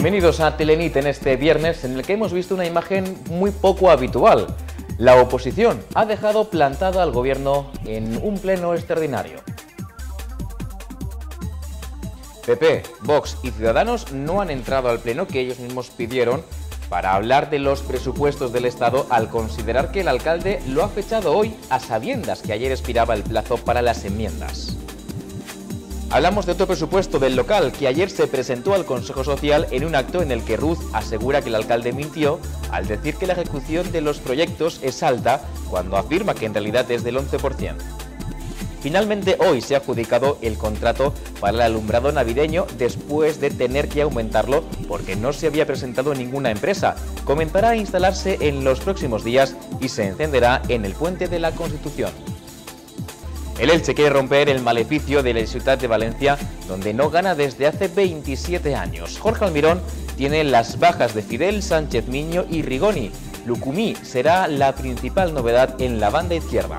Bienvenidos a Telenit en este viernes en el que hemos visto una imagen muy poco habitual. La oposición ha dejado plantado al gobierno en un pleno extraordinario. PP, Vox y Ciudadanos no han entrado al pleno que ellos mismos pidieron para hablar de los presupuestos del Estado al considerar que el alcalde lo ha fechado hoy a sabiendas que ayer expiraba el plazo para las enmiendas. Hablamos de otro presupuesto del local que ayer se presentó al Consejo Social en un acto en el que Ruth asegura que el alcalde mintió al decir que la ejecución de los proyectos es alta cuando afirma que en realidad es del 11%. Finalmente hoy se ha adjudicado el contrato para el alumbrado navideño después de tener que aumentarlo porque no se había presentado ninguna empresa. Comenzará a instalarse en los próximos días y se encenderá en el puente de la Constitución. El Elche quiere romper el maleficio de la ciudad de Valencia, donde no gana desde hace 27 años. Jorge Almirón tiene las bajas de Fidel, Sánchez Miño y Rigoni. Lucumí será la principal novedad en la banda izquierda.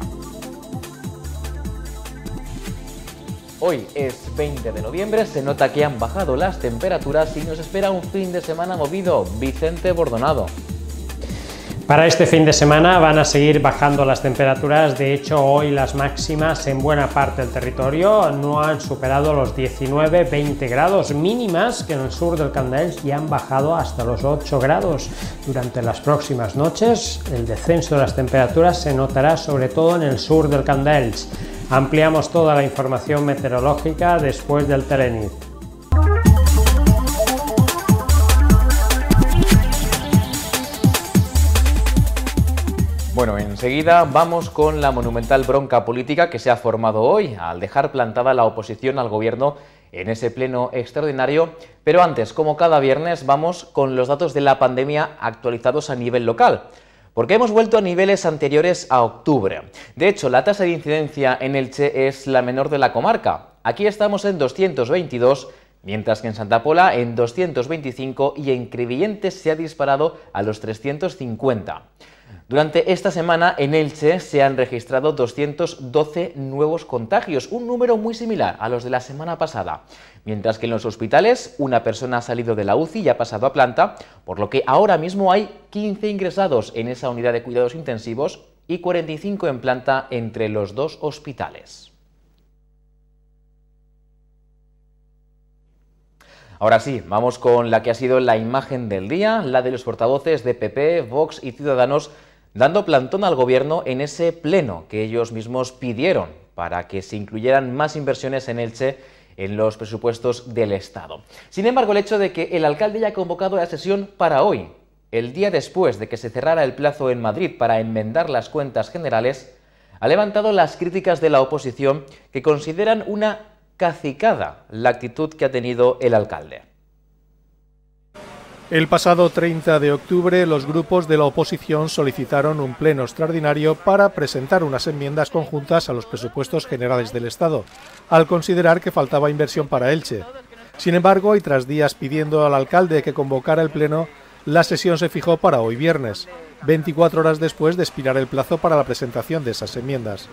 Hoy es 20 de noviembre, se nota que han bajado las temperaturas y nos espera un fin de semana movido. Vicente Bordonado. Para este fin de semana van a seguir bajando las temperaturas, de hecho hoy las máximas en buena parte del territorio no han superado los 19-20 grados mínimas que en el sur del Candel y han bajado hasta los 8 grados. Durante las próximas noches el descenso de las temperaturas se notará sobre todo en el sur del Candel. Ampliamos toda la información meteorológica después del Telenit. Bueno, enseguida vamos con la monumental bronca política que se ha formado hoy al dejar plantada la oposición al gobierno en ese pleno extraordinario. Pero antes, como cada viernes, vamos con los datos de la pandemia actualizados a nivel local porque hemos vuelto a niveles anteriores a octubre. De hecho, la tasa de incidencia en Elche es la menor de la comarca. Aquí estamos en 222 mientras que en Santa Pola en 225 y en Crevillentes se ha disparado a los 350. Durante esta semana en Elche se han registrado 212 nuevos contagios, un número muy similar a los de la semana pasada, mientras que en los hospitales una persona ha salido de la UCI y ha pasado a planta, por lo que ahora mismo hay 15 ingresados en esa unidad de cuidados intensivos y 45 en planta entre los dos hospitales. Ahora sí, vamos con la que ha sido la imagen del día, la de los portavoces de PP, Vox y Ciudadanos, dando plantón al gobierno en ese pleno que ellos mismos pidieron para que se incluyeran más inversiones en Elche en los presupuestos del Estado. Sin embargo, el hecho de que el alcalde haya convocado la sesión para hoy, el día después de que se cerrara el plazo en Madrid para enmendar las cuentas generales, ha levantado las críticas de la oposición que consideran una cacicada la actitud que ha tenido el alcalde. El pasado 30 de octubre, los grupos de la oposición solicitaron un pleno extraordinario para presentar unas enmiendas conjuntas a los presupuestos generales del Estado, al considerar que faltaba inversión para Elche. Sin embargo, y tras días pidiendo al alcalde que convocara el pleno, la sesión se fijó para hoy viernes, 24 horas después de expirar el plazo para la presentación de esas enmiendas.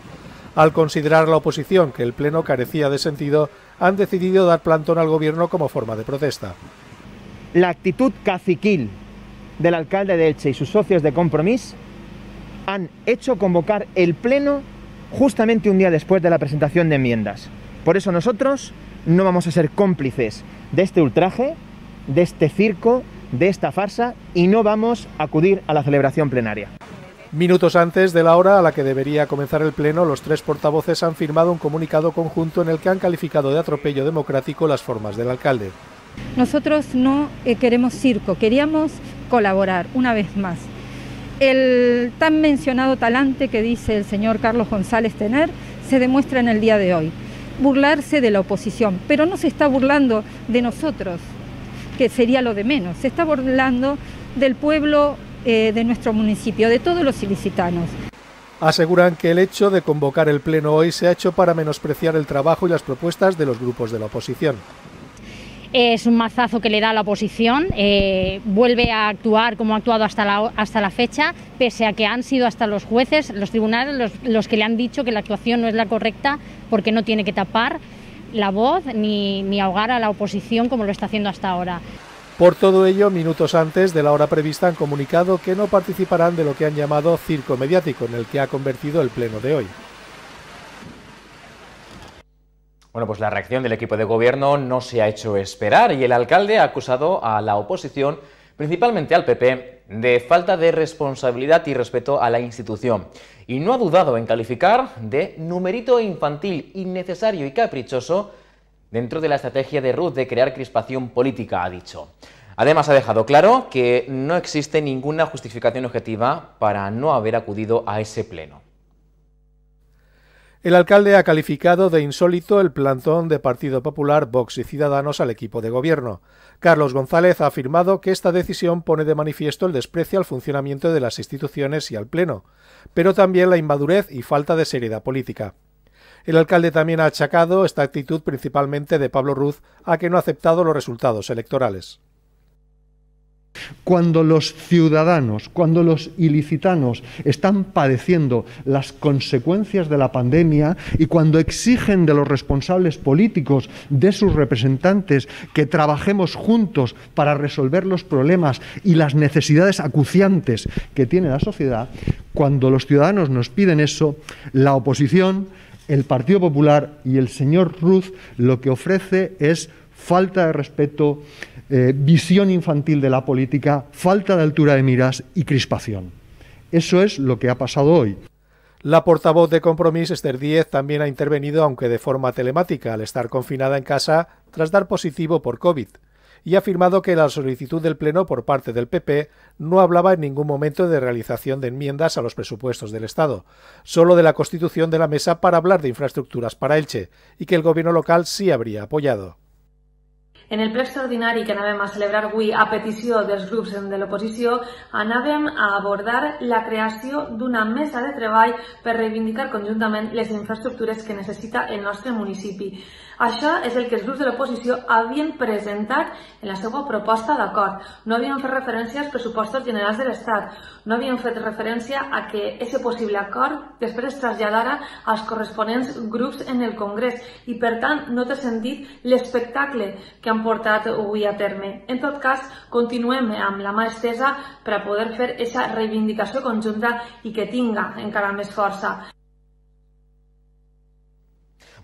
Al considerar la oposición que el Pleno carecía de sentido, han decidido dar plantón al Gobierno como forma de protesta. La actitud caciquil del alcalde de Elche y sus socios de Compromís han hecho convocar el Pleno justamente un día después de la presentación de enmiendas. Por eso nosotros no vamos a ser cómplices de este ultraje, de este circo, de esta farsa y no vamos a acudir a la celebración plenaria. Minutos antes de la hora a la que debería comenzar el Pleno, los tres portavoces han firmado un comunicado conjunto en el que han calificado de atropello democrático las formas del alcalde. Nosotros no eh, queremos circo, queríamos colaborar una vez más. El tan mencionado talante que dice el señor Carlos González tener se demuestra en el día de hoy. Burlarse de la oposición, pero no se está burlando de nosotros, que sería lo de menos, se está burlando del pueblo eh, de nuestro municipio, de todos los ilicitanos. Aseguran que el hecho de convocar el Pleno hoy se ha hecho para menospreciar el trabajo y las propuestas de los grupos de la oposición. Es un mazazo que le da a la oposición, eh, vuelve a actuar como ha actuado hasta la, hasta la fecha, pese a que han sido hasta los jueces, los tribunales, los, que le han dicho que la actuación no es la correcta porque no tiene que tapar la voz ni ahogar a la oposición como lo está haciendo hasta ahora. Por todo ello, minutos antes de la hora prevista han comunicado que no participarán de lo que han llamado circo mediático, en el que ha convertido el pleno de hoy. Bueno, pues la reacción del equipo de gobierno no se ha hecho esperar y el alcalde ha acusado a la oposición, principalmente al PP, de falta de responsabilidad y respeto a la institución. Y no ha dudado en calificar de numerito infantil, innecesario y caprichoso dentro de la estrategia de Ruth de crear crispación política, ha dicho. Además, ha dejado claro que no existe ninguna justificación objetiva para no haber acudido a ese pleno. El alcalde ha calificado de insólito el plantón de Partido Popular, Vox y Ciudadanos al equipo de gobierno. Carlos González ha afirmado que esta decisión pone de manifiesto el desprecio al funcionamiento de las instituciones y al Pleno, pero también la inmadurez y falta de seriedad política. El alcalde también ha achacado esta actitud principalmente de Pablo Ruz a que no ha aceptado los resultados electorales. Cuando los ciudadanos, cuando los ilicitanos están padeciendo las consecuencias de la pandemia y cuando exigen de los responsables políticos, de sus representantes, que trabajemos juntos para resolver los problemas y las necesidades acuciantes que tiene la sociedad, cuando los ciudadanos nos piden eso, la oposición el Partido Popular y el señor Ruz lo que ofrece es falta de respeto, eh, visión infantil de la política, falta de altura de miras y crispación. Eso es lo que ha pasado hoy. La portavoz de Compromís, Esther Díez, también ha intervenido, aunque de forma telemática, al estar confinada en casa tras dar positivo por COVID y ha afirmado que la solicitud del Pleno por parte del PP no hablaba en ningún momento de realización de enmiendas a los presupuestos del Estado, solo de la constitución de la mesa para hablar de infraestructuras para Elche, y que el Gobierno local sí habría apoyado. En el ple extraordinari que anàvem a celebrar avui a de dels grups de l'oposició, anàvem a abordar la creación de una mesa de treball para reivindicar conjuntamente las infraestructuras que necesita el nostre municipio. Això és el que els grups de l'oposició havien presentat en la seva proposta d'acord. No havien fet referència als pressupostos generals de l'Estat, no havien fet referència a que aquest possible acord després es traslladara als corresponents grups en el Congrés i, per tant, no té sentit l'espectacle que han portat avui a terme. En tot cas, continuem amb la mà estesa per a poder fer aquesta reivindicació conjunta i que tinga encara més força.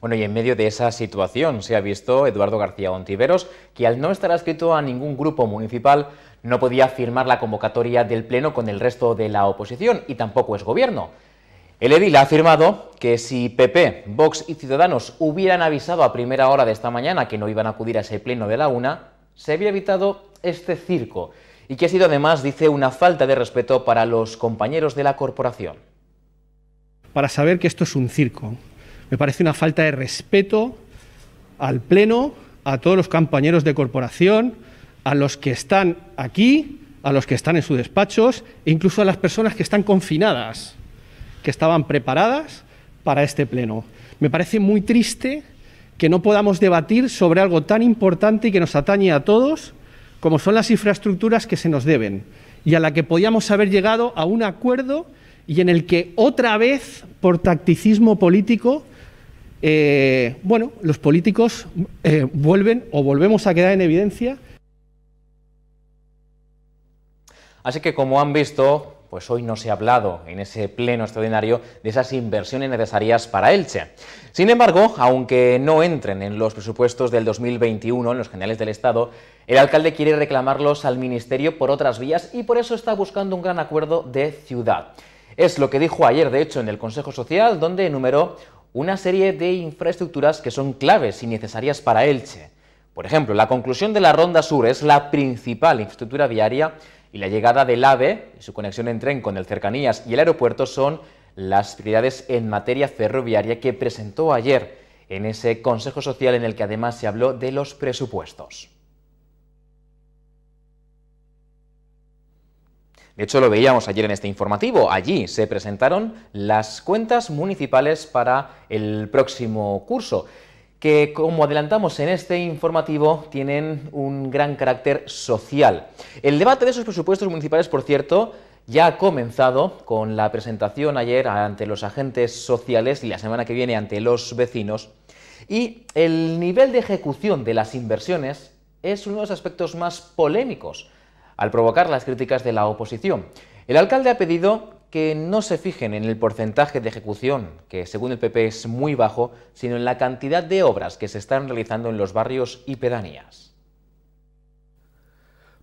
Bueno, y en medio de esa situación se ha visto Eduardo García Ontiveros, que al no estar adscrito a ningún grupo municipal, no podía firmar la convocatoria del Pleno con el resto de la oposición, y tampoco es gobierno. El edil ha afirmado que si PP, Vox y Ciudadanos hubieran avisado a primera hora de esta mañana que no iban a acudir a ese Pleno de la una, se habría evitado este circo, y que ha sido además, dice, una falta de respeto para los compañeros de la corporación. Para saber que esto es un circo, me parece una falta de respeto al Pleno, a todos los compañeros de corporación, a los que están aquí, a los que están en sus despachos e incluso a las personas que están confinadas, que estaban preparadas para este Pleno. Me parece muy triste que no podamos debatir sobre algo tan importante y que nos atañe a todos como son las infraestructuras que se nos deben y a la que podíamos haber llegado a un acuerdo y en el que otra vez, por tacticismo político, eh, bueno, los políticos eh, vuelven o volvemos a quedar en evidencia. Así que como han visto, pues hoy no se ha hablado en ese pleno extraordinario de esas inversiones necesarias para Elche. Sin embargo, aunque no entren en los presupuestos del 2021, en los generales del Estado, el alcalde quiere reclamarlos al Ministerio por otras vías y por eso está buscando un gran acuerdo de ciudad. Es lo que dijo ayer, de hecho, en el Consejo Social, donde enumeró una serie de infraestructuras que son claves y necesarias para Elche. Por ejemplo, la conclusión de la Ronda Sur es la principal infraestructura viaria y la llegada del AVE y su conexión en tren con el Cercanías y el aeropuerto son las prioridades en materia ferroviaria que presentó ayer en ese Consejo Social en el que además se habló de los presupuestos. De hecho, lo veíamos ayer en este informativo. Allí se presentaron las cuentas municipales para el próximo curso que, como adelantamos en este informativo, tienen un gran carácter social. El debate de esos presupuestos municipales, por cierto, ya ha comenzado con la presentación ayer ante los agentes sociales y la semana que viene ante los vecinos. Y el nivel de ejecución de las inversiones es uno de los aspectos más polémicos al provocar las críticas de la oposición. El alcalde ha pedido que no se fijen en el porcentaje de ejecución, que según el PP es muy bajo, sino en la cantidad de obras que se están realizando en los barrios y pedanías.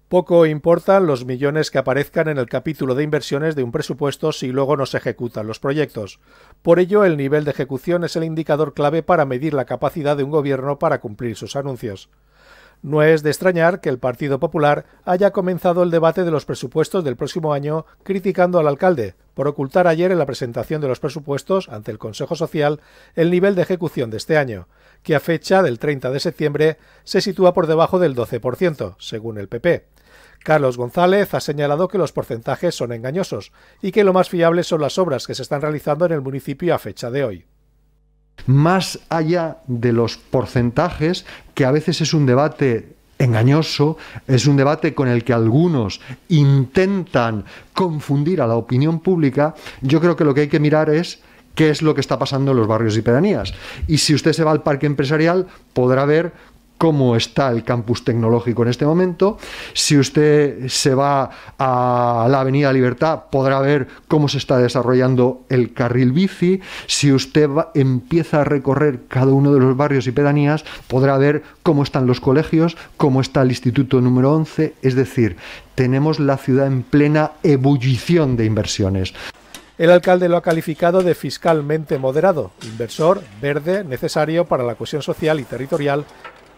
Poco importan los millones que aparezcan en el capítulo de inversiones de un presupuesto si luego no se ejecutan los proyectos. Por ello, el nivel de ejecución es el indicador clave para medir la capacidad de un gobierno para cumplir sus anuncios. No es de extrañar que el Partido Popular haya comenzado el debate de los presupuestos del próximo año criticando al alcalde por ocultar ayer en la presentación de los presupuestos ante el Consejo Social el nivel de ejecución de este año, que a fecha del 30 de septiembre se sitúa por debajo del 12%, según el PP. Carlos González ha señalado que los porcentajes son engañosos y que lo más fiable son las obras que se están realizando en el municipio a fecha de hoy más allá de los porcentajes, que a veces es un debate engañoso, es un debate con el que algunos intentan confundir a la opinión pública, yo creo que lo que hay que mirar es qué es lo que está pasando en los barrios y pedanías. Y si usted se va al parque empresarial, podrá ver cómo está el campus tecnológico en este momento. Si usted se va a la Avenida Libertad, podrá ver cómo se está desarrollando el carril bici. Si usted empieza a recorrer cada uno de los barrios y pedanías, podrá ver cómo están los colegios, cómo está el Instituto número 11. Es decir, tenemos la ciudad en plena ebullición de inversiones. El alcalde lo ha calificado de fiscalmente moderado, inversor, verde, necesario para la cohesión social y territorial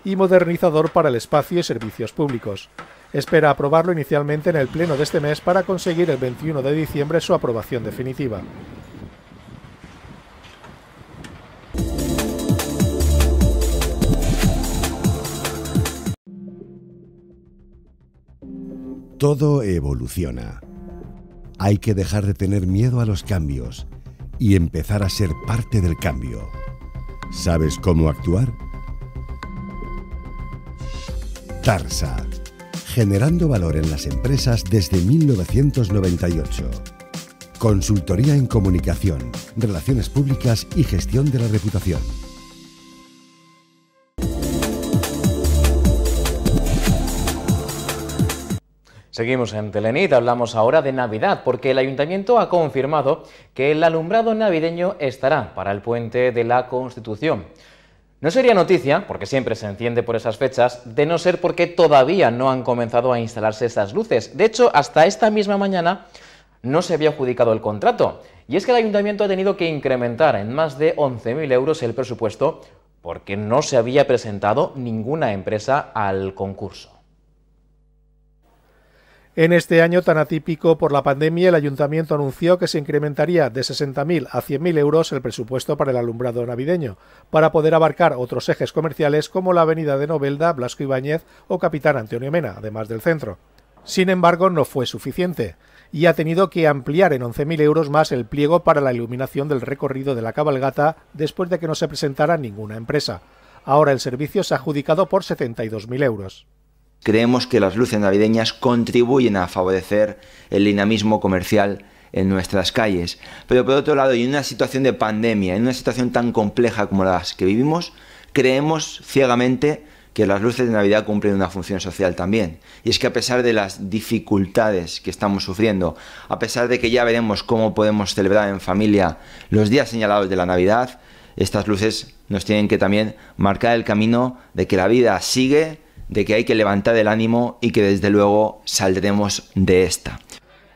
y modernizador para el espacio y servicios públicos. Espera aprobarlo inicialmente en el Pleno de este mes para conseguir el 21 de diciembre su aprobación definitiva. Todo evoluciona. Hay que dejar de tener miedo a los cambios y empezar a ser parte del cambio. ¿Sabes cómo actuar? Tarsa, generando valor en las empresas desde 1998. Consultoría en comunicación, relaciones públicas y gestión de la reputación. Seguimos en Telenit, hablamos ahora de Navidad, porque el Ayuntamiento ha confirmado que el alumbrado navideño estará para el puente de la Constitución. No sería noticia, porque siempre se enciende por esas fechas, de no ser porque todavía no han comenzado a instalarse esas luces. De hecho, hasta esta misma mañana no se había adjudicado el contrato. Y es que el ayuntamiento ha tenido que incrementar en más de 11.000 euros el presupuesto porque no se había presentado ninguna empresa al concurso. En este año tan atípico por la pandemia, el ayuntamiento anunció que se incrementaría de 60.000 a 100.000 euros el presupuesto para el alumbrado navideño, para poder abarcar otros ejes comerciales como la avenida de Novelda, Blasco Ibáñez o Capitán Antonio Mena, además del centro. Sin embargo, no fue suficiente y ha tenido que ampliar en 11.000 euros más el pliego para la iluminación del recorrido de la cabalgata después de que no se presentara ninguna empresa. Ahora el servicio se ha adjudicado por 72.000 euros creemos que las luces navideñas contribuyen a favorecer el dinamismo comercial en nuestras calles. Pero por otro lado, y en una situación de pandemia, en una situación tan compleja como las que vivimos, creemos ciegamente que las luces de Navidad cumplen una función social también. Y es que a pesar de las dificultades que estamos sufriendo, a pesar de que ya veremos cómo podemos celebrar en familia los días señalados de la Navidad, estas luces nos tienen que también marcar el camino de que la vida sigue de que hay que levantar el ánimo y que desde luego saldremos de esta.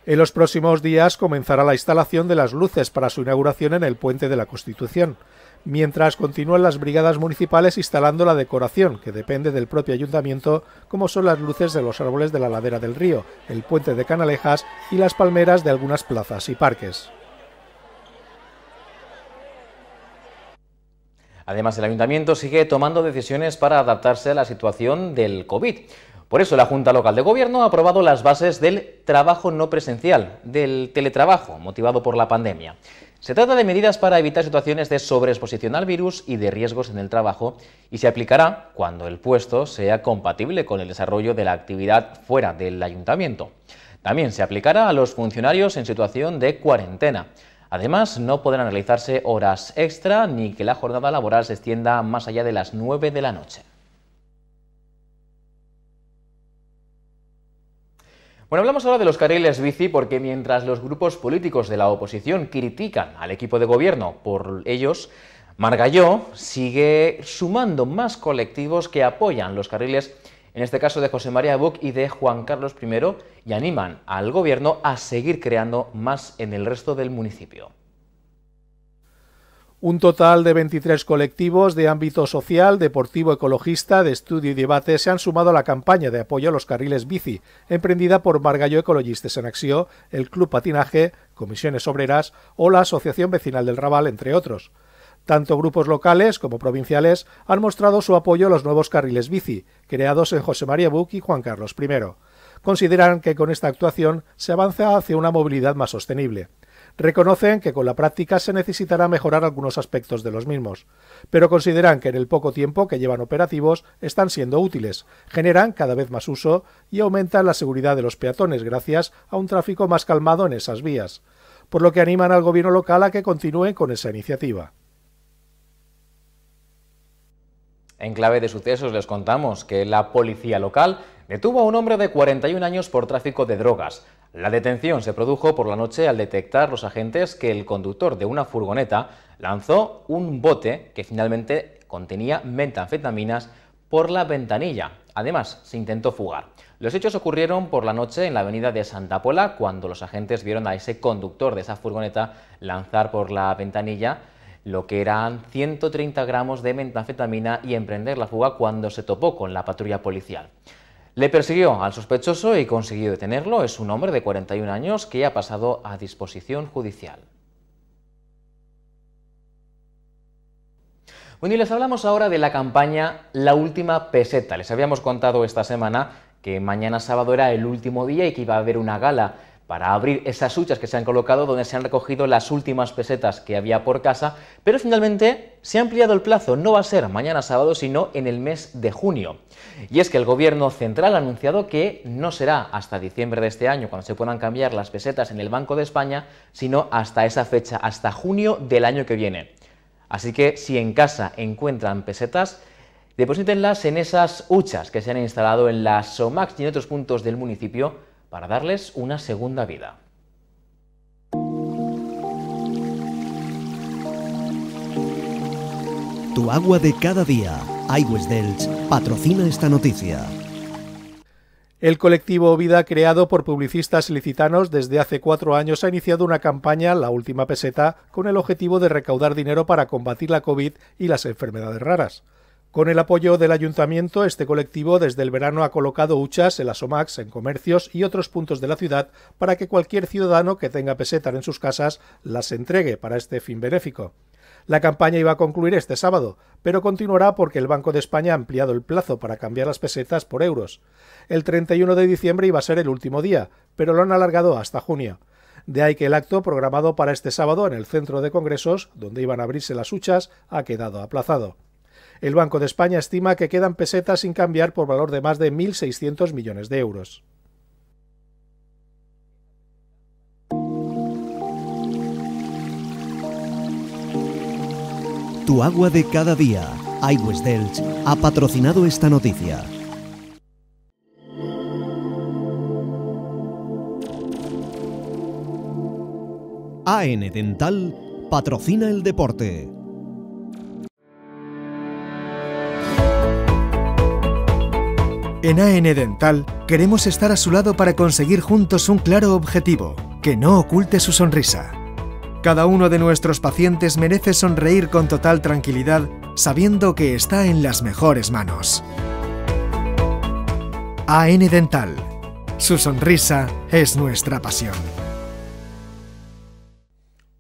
En los próximos días comenzará la instalación de las luces para su inauguración en el Puente de la Constitución, mientras continúan las brigadas municipales instalando la decoración, que depende del propio ayuntamiento, como son las luces de los árboles de la ladera del río, el puente de Canalejas y las palmeras de algunas plazas y parques. Además, el ayuntamiento sigue tomando decisiones para adaptarse a la situación del COVID. Por eso, la Junta Local de Gobierno ha aprobado las bases del trabajo no presencial, del teletrabajo, motivado por la pandemia. Se trata de medidas para evitar situaciones de sobreexposición al virus y de riesgos en el trabajo y se aplicará cuando el puesto sea compatible con el desarrollo de la actividad fuera del ayuntamiento. También se aplicará a los funcionarios en situación de cuarentena. Además, no podrán realizarse horas extra ni que la jornada laboral se extienda más allá de las 9 de la noche. Bueno, hablamos ahora de los carriles bici porque mientras los grupos políticos de la oposición critican al equipo de gobierno por ellos, Margalló sigue sumando más colectivos que apoyan los carriles en este caso de José María Buc y de Juan Carlos I, y animan al gobierno a seguir creando más en el resto del municipio. Un total de 23 colectivos de ámbito social, deportivo, ecologista, de estudio y debate se han sumado a la campaña de apoyo a los carriles bici, emprendida por Margallo Ecologistes en Acción, el Club Patinaje, Comisiones Obreras o la Asociación Vecinal del Raval, entre otros. Tanto grupos locales como provinciales han mostrado su apoyo a los nuevos carriles bici, creados en José María Buc y Juan Carlos I. Consideran que con esta actuación se avanza hacia una movilidad más sostenible. Reconocen que con la práctica se necesitará mejorar algunos aspectos de los mismos, pero consideran que en el poco tiempo que llevan operativos están siendo útiles, generan cada vez más uso y aumentan la seguridad de los peatones gracias a un tráfico más calmado en esas vías, por lo que animan al gobierno local a que continúe con esa iniciativa. En clave de sucesos les contamos que la policía local detuvo a un hombre de 41 años por tráfico de drogas. La detención se produjo por la noche al detectar los agentes que el conductor de una furgoneta lanzó un bote que finalmente contenía metanfetaminas por la ventanilla. Además, se intentó fugar. Los hechos ocurrieron por la noche en la avenida de Santa Pola, cuando los agentes vieron a ese conductor de esa furgoneta lanzar por la ventanilla lo que eran 130 gramos de metanfetamina y emprender la fuga cuando se topó con la patrulla policial. Le persiguió al sospechoso y consiguió detenerlo. Es un hombre de 41 años que ha pasado a disposición judicial. Bueno, y les hablamos ahora de la campaña La Última Peseta. Les habíamos contado esta semana que mañana sábado era el último día y que iba a haber una gala para abrir esas huchas que se han colocado donde se han recogido las últimas pesetas que había por casa, pero finalmente se ha ampliado el plazo, no va a ser mañana sábado, sino en el mes de junio. Y es que el gobierno central ha anunciado que no será hasta diciembre de este año cuando se puedan cambiar las pesetas en el Banco de España, sino hasta esa fecha, hasta junio del año que viene. Así que si en casa encuentran pesetas, deposítenlas en esas huchas que se han instalado en las SOMAX y en otros puntos del municipio para darles una segunda vida. Tu agua de cada día. Aigües patrocina esta noticia. El colectivo Vida, creado por publicistas licitanos desde hace cuatro años, ha iniciado una campaña, La Última Peseta, con el objetivo de recaudar dinero para combatir la COVID y las enfermedades raras. Con el apoyo del ayuntamiento, este colectivo desde el verano ha colocado huchas en las OMAX, en comercios y otros puntos de la ciudad para que cualquier ciudadano que tenga pesetas en sus casas las entregue para este fin benéfico. La campaña iba a concluir este sábado, pero continuará porque el Banco de España ha ampliado el plazo para cambiar las pesetas por euros. El 31 de diciembre iba a ser el último día, pero lo han alargado hasta junio. De ahí que el acto programado para este sábado en el centro de congresos, donde iban a abrirse las huchas, ha quedado aplazado. El Banco de España estima que quedan pesetas sin cambiar por valor de más de 1.600 millones de euros. Tu agua de cada día, IWES Delch, ha patrocinado esta noticia. AN Dental patrocina el deporte. En AN Dental queremos estar a su lado para conseguir juntos un claro objetivo, que no oculte su sonrisa. Cada uno de nuestros pacientes merece sonreír con total tranquilidad, sabiendo que está en las mejores manos. AN Dental. Su sonrisa es nuestra pasión.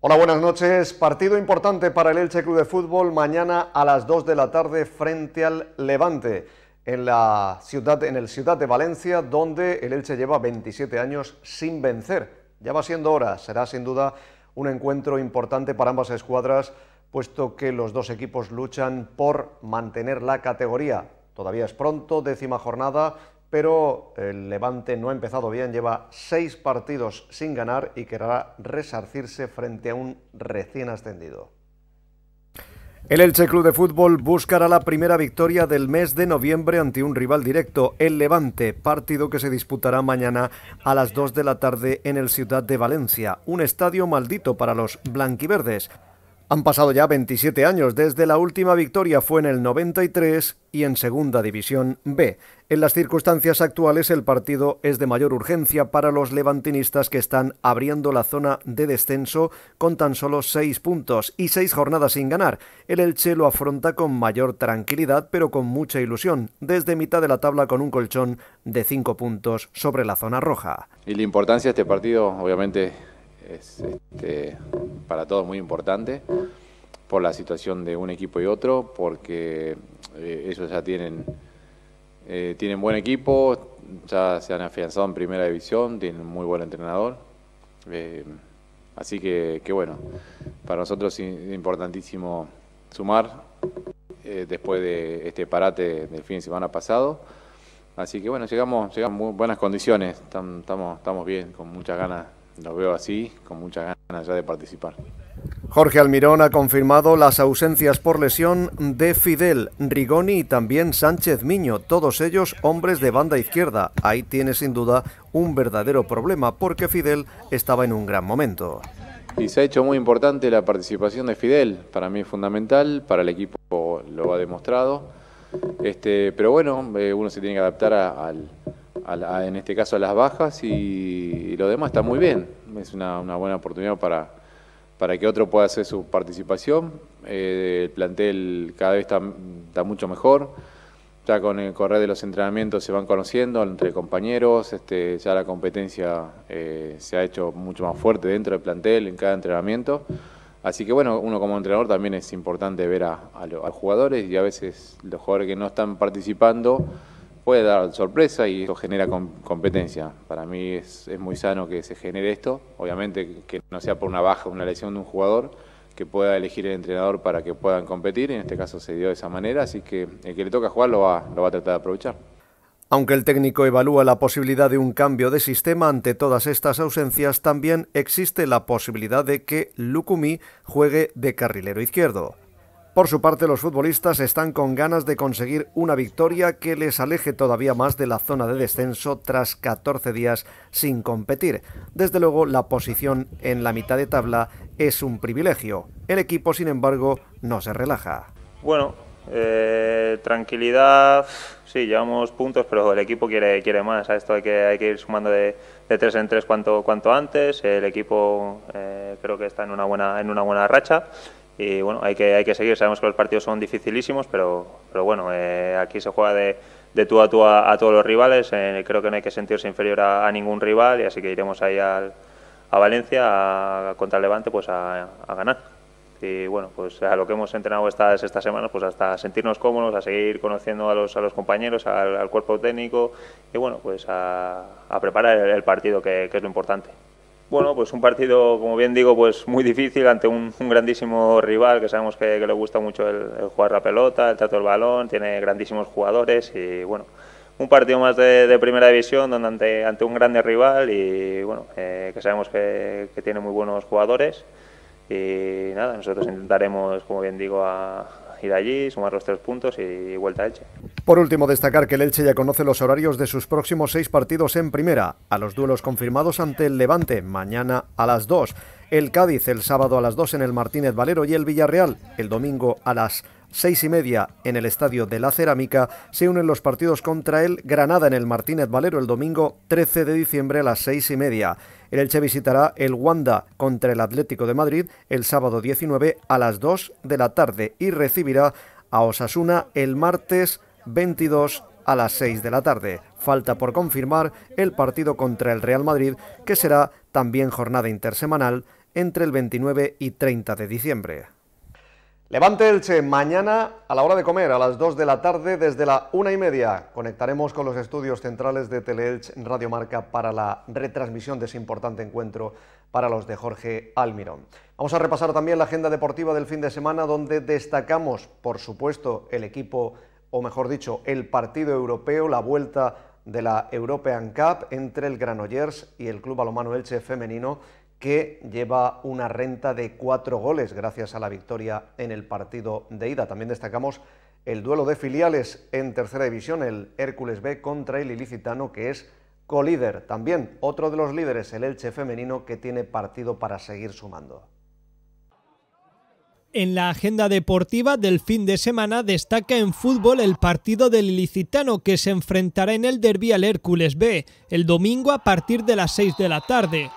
Hola, buenas noches. Partido importante para el Elche Club de Fútbol mañana a las 2 de la tarde frente al Levante en la ciudad, en el ciudad de Valencia, donde el Elche lleva 27 años sin vencer. Ya va siendo hora, será sin duda un encuentro importante para ambas escuadras, puesto que los dos equipos luchan por mantener la categoría. Todavía es pronto, décima jornada, pero el Levante no ha empezado bien, lleva seis partidos sin ganar y querrá resarcirse frente a un recién ascendido. El Elche Club de Fútbol buscará la primera victoria del mes de noviembre ante un rival directo, el Levante, partido que se disputará mañana a las 2 de la tarde en el Ciudad de Valencia, un estadio maldito para los blanquiverdes. Han pasado ya 27 años desde la última victoria fue en el 93 y en Segunda División B. En las circunstancias actuales el partido es de mayor urgencia para los levantinistas que están abriendo la zona de descenso con tan solo seis puntos y seis jornadas sin ganar. El Elche lo afronta con mayor tranquilidad pero con mucha ilusión, desde mitad de la tabla con un colchón de cinco puntos sobre la zona roja. Y la importancia de este partido obviamente es este, para todos muy importante por la situación de un equipo y otro, porque eh, ellos ya tienen, eh, tienen buen equipo, ya se han afianzado en primera división, tienen muy buen entrenador. Eh, así que, que, bueno, para nosotros es importantísimo sumar después de este parate del fin de semana pasado. Así que bueno, llegamos, llegamos en buenas condiciones, estamos, estamos bien, con muchas ganas lo veo así, con muchas ganas ya de participar. Jorge Almirón ha confirmado las ausencias por lesión de Fidel, Rigoni y también Sánchez Miño, todos ellos hombres de banda izquierda. Ahí tiene sin duda un verdadero problema porque Fidel estaba en un gran momento. Y se ha hecho muy importante la participación de Fidel, para mí es fundamental, para el equipo lo ha demostrado. Este, pero bueno, eh, uno se tiene que adaptar al, en este caso a las bajas y, lo demás está muy bien. Es una, buena oportunidad para, para que otro pueda hacer su participación. Eh, el plantel cada vez está, mucho mejor. Ya con el correr de los entrenamientos se van conociendo entre compañeros, este, ya la competencia eh, se ha hecho mucho más fuerte dentro del plantel en cada entrenamiento. Así que bueno, uno como entrenador también es importante ver a los jugadores y a veces los jugadores que no están participando puede dar sorpresa y eso genera competencia. Para mí es, muy sano que se genere esto, obviamente que no sea por una baja una lesión de un jugador, que pueda elegir el entrenador para que puedan competir, en este caso se dio de esa manera, así que el que le toca jugar lo va, lo va a tratar de aprovechar. Aunque el técnico evalúa la posibilidad de un cambio de sistema ante todas estas ausencias, también existe la posibilidad de que Lukumi juegue de carrilero izquierdo. Por su parte, los futbolistas están con ganas de conseguir una victoria que les aleje todavía más de la zona de descenso tras 14 días sin competir. Desde luego, la posición en la mitad de tabla es un privilegio. El equipo, sin embargo, no se relaja. Bueno, eh, tranquilidad, sí, llevamos puntos, pero el equipo quiere, quiere más. A esto hay que, hay que ir sumando de, tres en tres cuanto, cuanto antes. El equipo eh, creo que está en una buena, en una buena racha y bueno, hay que, hay que seguir, sabemos que los partidos son dificilísimos, pero, pero bueno, eh, aquí se juega de, de, tú a tú a, todos los rivales, eh, creo que no hay que sentirse inferior a, ningún rival y así que iremos ahí al, a Valencia contra Levante pues a, ganar. Y bueno, pues a lo que hemos entrenado estas, estas semanas, pues hasta sentirnos cómodos, a seguir conociendo a los, a los compañeros, al, cuerpo técnico y bueno, pues a, preparar el, partido que es lo importante. Bueno, pues un partido, como bien digo, pues muy difícil ante un, grandísimo rival que sabemos que, le gusta mucho el, jugar la pelota, el trato del balón, tiene grandísimos jugadores y bueno, un partido más de, primera división donde ante, ante, un grande rival y bueno, eh, que sabemos que, tiene muy buenos jugadores y nada, nosotros intentaremos, como bien digo, a, ir allí, sumar los tres puntos y vuelta a Elche. Por último, destacar que el Elche ya conoce los horarios de sus próximos seis partidos en primera, a los duelos confirmados ante el Levante, mañana a las 2, el Cádiz el sábado a las 2 en el Martínez Valero y el Villarreal el domingo a las seis y media en el Estadio de la Cerámica, se unen los partidos contra el Granada en el Martínez Valero el domingo 13 de diciembre a las seis y media. El Elche visitará el Wanda contra el Atlético de Madrid el sábado 19 a las 2 de la tarde y recibirá a Osasuna el martes 22 a las 6 de la tarde. Falta por confirmar el partido contra el Real Madrid, que será también jornada intersemanal entre el 29 y 30 de diciembre. Levante Elche, mañana a la hora de comer, a las 2 de la tarde, desde la una y media. Conectaremos con los estudios centrales de Teleelch Radio Marca para la retransmisión de ese importante encuentro para los de Jorge Almirón. Vamos a repasar también la agenda deportiva del fin de semana, donde destacamos, por supuesto, el equipo, o mejor dicho, el partido europeo, la vuelta de la European Cup entre el Granollers y el Club alomano Elche Femenino, que lleva una renta de cuatro goles gracias a la victoria en el partido de ida. También destacamos el duelo de filiales en tercera división, el Hércules B contra el Ilicitano, que es colíder. También otro de los líderes, el Elche femenino, que tiene partido para seguir sumando. En la agenda deportiva del fin de semana destaca en fútbol el partido del Ilicitano que se enfrentará en el Derby al Hércules B el domingo a partir de las 6 de la tarde.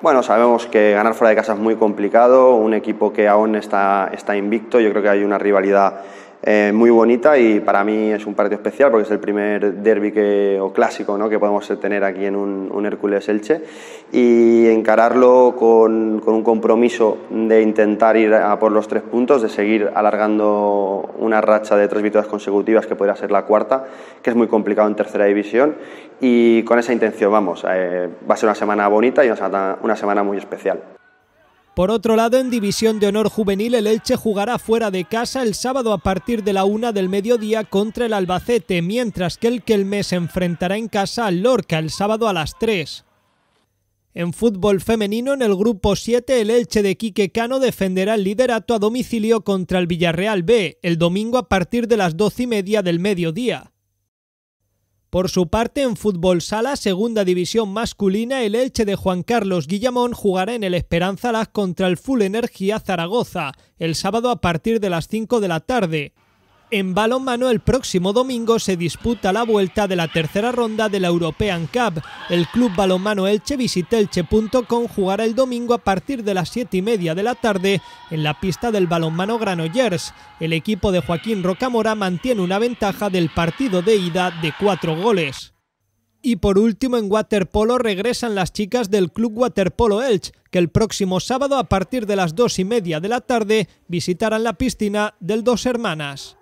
Bueno, sabemos que ganar fuera de casa es muy complicado, un equipo que aún está, está invicto, yo creo que hay una rivalidad eh, muy bonita y para mí es un partido especial porque es el primer derby o clásico ¿no? que podemos tener aquí en un, Hércules Elche y encararlo con, un compromiso de intentar ir a por los tres puntos, de seguir alargando una racha de tres victorias consecutivas que podría ser la cuarta, que es muy complicado en tercera división y con esa intención vamos, eh, va a ser una semana bonita y una semana muy especial. Por otro lado, en División de Honor Juvenil, el Elche jugará fuera de casa el sábado a partir de la una del mediodía contra el Albacete, mientras que el Kelmes enfrentará en casa al Lorca el sábado a las 3. En fútbol femenino, en el grupo 7, el Elche de Quique Cano defenderá el liderato a domicilio contra el Villarreal B, el domingo a partir de las 12 y media del mediodía. Por su parte, en fútbol sala, segunda división masculina, el Elche de Juan Carlos Guillamón jugará en el Esperanza Las contra el Full Energía Zaragoza, el sábado a partir de las 5 de la tarde. En balonmano el próximo domingo se disputa la vuelta de la tercera ronda de la European Cup. El club balonmano Elche visitelche.com jugará el domingo a partir de las 7 y media de la tarde en la pista del balonmano Granollers. El equipo de Joaquín Rocamora mantiene una ventaja del partido de ida de cuatro goles. Y por último, en waterpolo regresan las chicas del Club Waterpolo Elche, que el próximo sábado a partir de las 2 y media de la tarde visitarán la piscina del Dos Hermanas.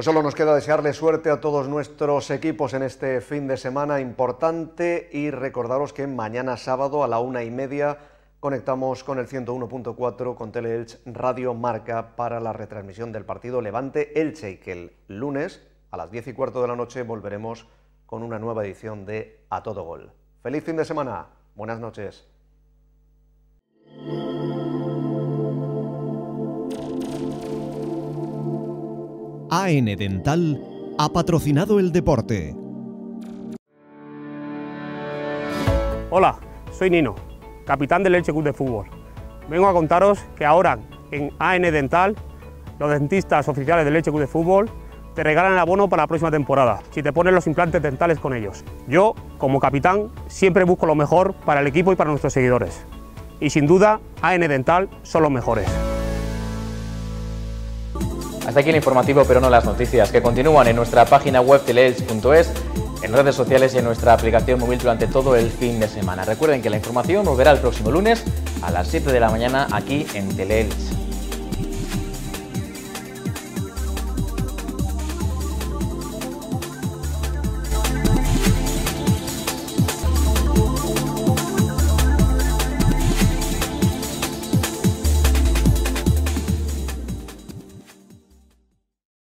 Pues solo nos queda desearle suerte a todos nuestros equipos en este fin de semana importante y recordaros que mañana sábado a la una y media conectamos con el 101.4 con Teleelch Radio Marca para la retransmisión del partido Levante Elche y que el lunes a las 10 y cuarto de la noche volveremos con una nueva edición de A Todo Gol. Feliz fin de semana. Buenas noches. AN Dental ha patrocinado el deporte. Hola, soy Nino, capitán del Leche Club de Fútbol. Vengo a contaros que ahora en AN Dental, los dentistas oficiales del Elche Club de Fútbol te regalan el abono para la próxima temporada, si te pones los implantes dentales con ellos. Yo, como capitán, siempre busco lo mejor para el equipo y para nuestros seguidores. Y sin duda, AN Dental son los mejores. Hasta aquí el informativo, pero no las noticias, que continúan en nuestra página web teleelch.es, en redes sociales y en nuestra aplicación móvil durante todo el fin de semana. Recuerden que la información volverá el próximo lunes a las 7 de la mañana aquí en Teleelch.